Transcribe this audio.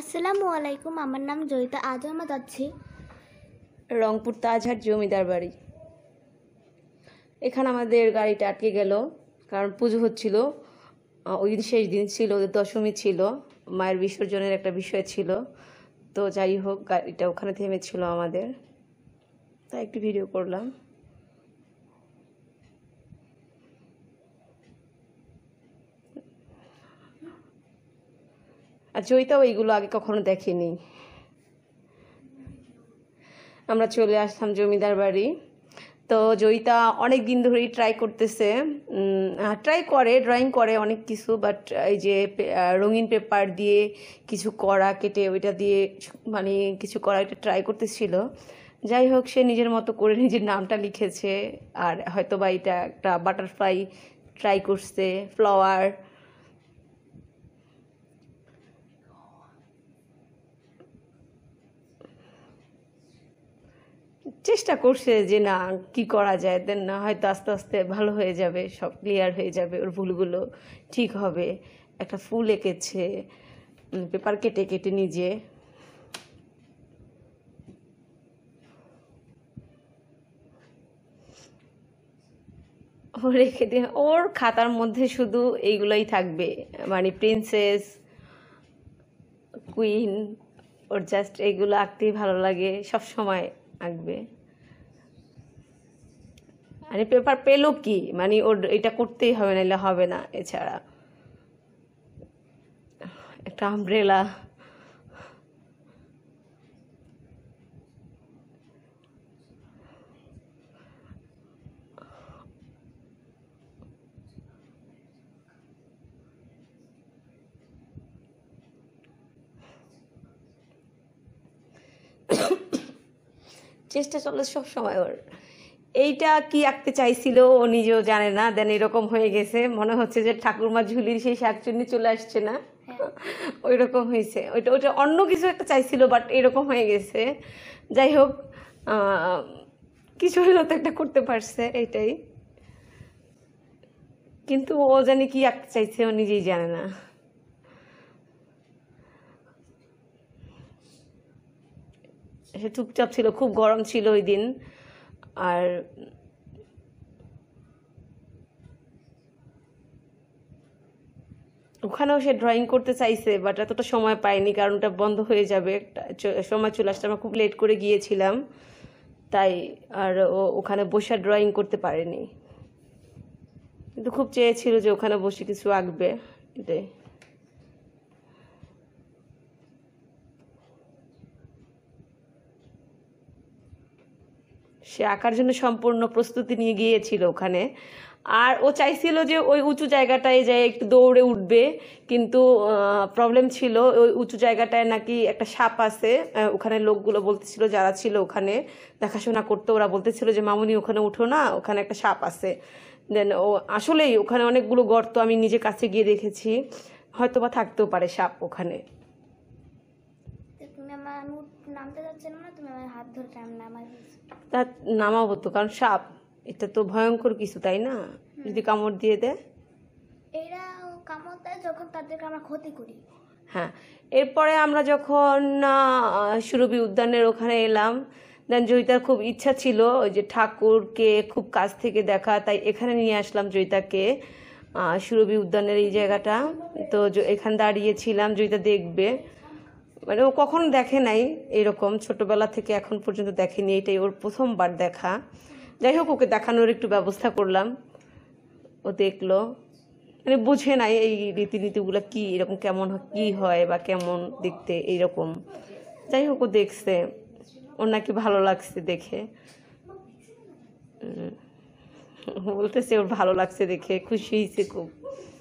আসসালামু আলাইকুম আমার নাম জয়িতা আজ আমরা যাচ্ছি রংপুর তাজহাট জমিদার বাড়ি এখানে আমাদের গাড়িটা আটকে গেল কারণ পুজো হচ্ছিল ওই দিন শেষ দিন ছিল দশমী ছিল মায়ের বিসর্জনের একটা বিষয় ছিল তো যাই হোক গাড়িটা ওখানে থেমেছিল আমাদের তাই একটু ভিডিও করলাম আর জয়িতাও এইগুলো আগে কখনো দেখেনি আমরা চলে আসলাম জমিদার বাড়ি তো জয়িতা অনেক দিন ধরেই ট্রাই করতেছে ট্রাই করে ড্রয়িং করে অনেক কিছু বাট এই যে রঙিন পেপার দিয়ে কিছু করা কেটে ওইটা দিয়ে মানে কিছু করা এটা ট্রাই করতেছিল যাই হোক সে নিজের মতো করে নিজের নামটা লিখেছে আর হয়তো বা এটা একটা বাটারফ্লাই ট্রাই করছে ফ্লাওয়ার চেষ্টা করছে যে না কি করা যায় দেন না হয়তো আস্তে আস্তে ভালো হয়ে যাবে সব ক্লিয়ার হয়ে যাবে ওর ভুলগুলো ঠিক হবে একটা ফুল এঁকেছে পেপার কেটে কেটে নিজে রেখে দিয়ে ওর খাতার মধ্যে শুধু এইগুলোই থাকবে মানে প্রিন্সেস কুইন ওর জাস্ট এইগুলো আঁকতেই ভালো লাগে সব সময় আঁকবে মানে পেপার পেলো কি মানে ওর এটা করতেই হবে নাহলে হবে না এছাড়া একটা আমব্রেলা চেষ্টা চলে সব সময় ওর এইটা কি আঁকতে চাইছিল ও নিজেও জানে না দেন এরকম হয়ে গেছে মনে হচ্ছে যে ঠাকুরমা ঝুলির সেই শাকচুন্নি চলে আসছে না হ্যাঁ। ওই রকম হয়েছে ওইটা ওইটা অন্য কিছু একটা চাইছিল বাট এরকম হয়ে গেছে যাই হোক কিছু হলে তো একটা করতে পারছে এইটাই কিন্তু ও জানি কি আঁকতে চাইছে ও নিজেই জানে না সে চুপচাপ ছিল খুব গরম ছিল ওই দিন আর ওখানেও সে ড্রয়িং করতে চাইছে বাট এতটা সময় পায়নি কারণ ওটা বন্ধ হয়ে যাবে সময় চলে আসতে আমরা খুব লেট করে গিয়েছিলাম তাই আর ও ওখানে বসে ড্রয়িং করতে পারেনি কিন্তু খুব চেয়েছিল যে ওখানে বসে কিছু আঁকবে এটাই সে আঁকার জন্য সম্পূর্ণ প্রস্তুতি নিয়ে গিয়েছিল ওখানে আর ও চাইছিল যে ওই উঁচু জায়গাটায় যায় একটু দৌড়ে উঠবে কিন্তু প্রবলেম ছিল ওই উঁচু জায়গাটায় নাকি একটা সাপ আছে ওখানে লোকগুলো বলতেছিল যারা ছিল ওখানে দেখাশোনা করতে ওরা বলতেছিল যে মামুনি ওখানে উঠো না ওখানে একটা সাপ আছে দেন ও আসলেই ওখানে অনেকগুলো গর্ত আমি নিজে কাছে গিয়ে দেখেছি হয়তো বা থাকতেও পারে সাপ ওখানে মানু নামতে মানে তা নামাবো তো কারণ সাপ এটা তো ভয়ঙ্কর কিছু তাই না যদি কামড় দিয়ে দেয় হ্যাঁ এরপরে আমরা যখন সুরভি উদ্যানের ওখানে এলাম দেন জয়িতার খুব ইচ্ছা ছিল ওই যে ঠাকুরকে খুব কাছ থেকে দেখা তাই এখানে নিয়ে আসলাম জয়িতাকে সুরভি উদ্যানের এই জায়গাটা তো এখানে দাঁড়িয়েছিলাম জয়িতা দেখবে মানে ও কখনো দেখে নাই এরকম ছোটবেলা থেকে এখন পর্যন্ত দেখেনি এটাই ওর প্রথমবার দেখা যাই হোক ওকে দেখানোর একটু ব্যবস্থা করলাম ও দেখলো মানে বুঝে নাই এই রীতিনীতিগুলো কি এরকম কেমন কি হয় বা কেমন দেখতে এইরকম যাই হোক ও দেখছে ওর নাকি ভালো লাগছে দেখে বলতেছে ওর ভালো লাগছে দেখে খুশি হয়েছে খুব